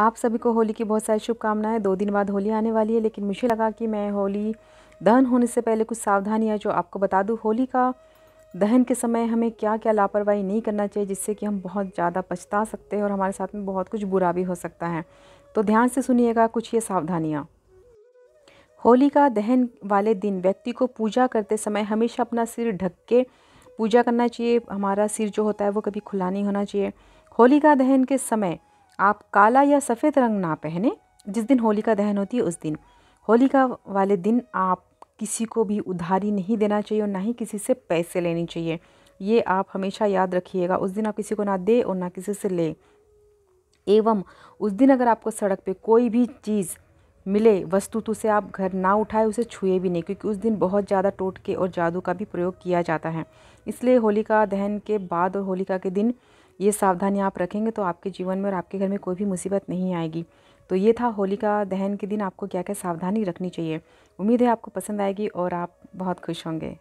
आप सभी को होली की बहुत सारी शुभकामनाएं दो दिन बाद होली आने वाली है लेकिन मुझे लगा कि मैं होली दहन होने से पहले कुछ सावधानियां जो आपको बता दूँ होली का दहन के समय हमें क्या क्या लापरवाही नहीं करना चाहिए जिससे कि हम बहुत ज़्यादा पछता सकते हैं और हमारे साथ में बहुत कुछ बुरा भी हो सकता है तो ध्यान से सुनिएगा कुछ ये सावधानियाँ होली का दहन वाले दिन व्यक्ति को पूजा करते समय हमेशा अपना सिर ढक के पूजा करना चाहिए हमारा सिर जो होता है वो कभी खुला नहीं होना चाहिए होली का दहन के समय आप काला या सफ़ेद रंग ना पहने जिस दिन होलिका दहन होती है उस दिन होलिका वाले दिन आप किसी को भी उधारी नहीं देना चाहिए और ना ही किसी से पैसे लेने चाहिए ये आप हमेशा याद रखिएगा उस दिन आप किसी को ना दे और ना किसी से ले एवं उस दिन अगर आपको सड़क पे कोई भी चीज़ मिले वस्तु तो उसे आप घर ना उठाए उसे छुए भी नहीं क्योंकि उस दिन बहुत ज़्यादा टोटके और जादू का भी प्रयोग किया जाता है इसलिए होलिका दहन के बाद और होलिका के दिन ये सावधानी आप रखेंगे तो आपके जीवन में और आपके घर में कोई भी मुसीबत नहीं आएगी तो ये था होली का दहन के दिन आपको क्या क्या सावधानी रखनी चाहिए उम्मीद है आपको पसंद आएगी और आप बहुत खुश होंगे